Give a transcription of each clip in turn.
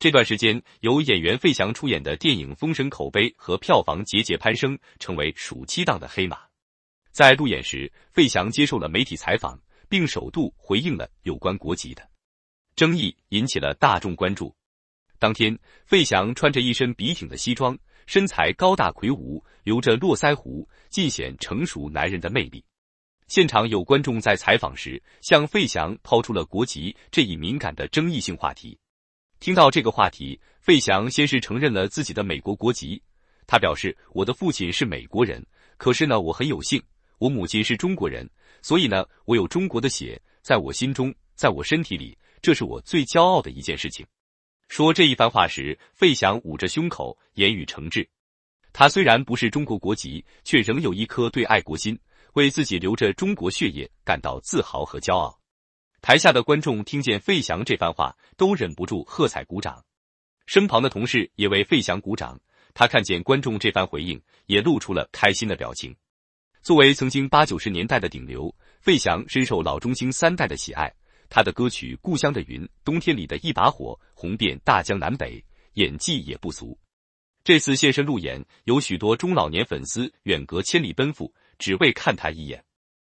这段时间，由演员费翔出演的电影《封神》口碑和票房节节攀升，成为暑期档的黑马。在路演时，费翔接受了媒体采访，并首度回应了有关国籍的争议，引起了大众关注。当天，费翔穿着一身笔挺的西装，身材高大魁梧，留着络腮胡，尽显成熟男人的魅力。现场有观众在采访时向费翔抛出了国籍这一敏感的争议性话题。听到这个话题，费翔先是承认了自己的美国国籍。他表示：“我的父亲是美国人，可是呢，我很有幸，我母亲是中国人，所以呢，我有中国的血，在我心中，在我身体里，这是我最骄傲的一件事情。”说这一番话时，费翔捂着胸口，言语诚挚。他虽然不是中国国籍，却仍有一颗对爱国心，为自己流着中国血液感到自豪和骄傲。台下的观众听见费翔这番话，都忍不住喝彩鼓掌。身旁的同事也为费翔鼓掌。他看见观众这番回应，也露出了开心的表情。作为曾经八九十年代的顶流，费翔深受老中青三代的喜爱。他的歌曲《故乡的云》《冬天里的一把火》红遍大江南北，演技也不俗。这次现身路演，有许多中老年粉丝远隔千里奔赴，只为看他一眼。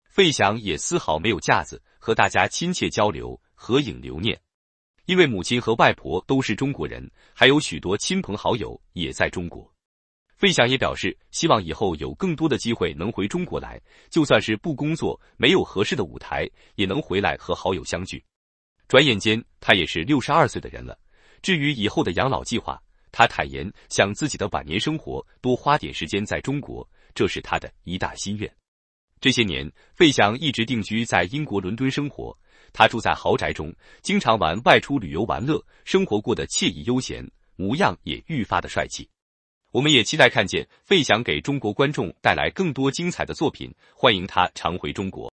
费翔也丝毫没有架子。和大家亲切交流，合影留念。因为母亲和外婆都是中国人，还有许多亲朋好友也在中国。费翔也表示，希望以后有更多的机会能回中国来，就算是不工作，没有合适的舞台，也能回来和好友相聚。转眼间，他也是六十二岁的人了。至于以后的养老计划，他坦言想自己的晚年生活多花点时间在中国，这是他的一大心愿。这些年，费翔一直定居在英国伦敦生活。他住在豪宅中，经常玩外出旅游玩乐，生活过得惬意悠闲，模样也愈发的帅气。我们也期待看见费翔给中国观众带来更多精彩的作品，欢迎他常回中国。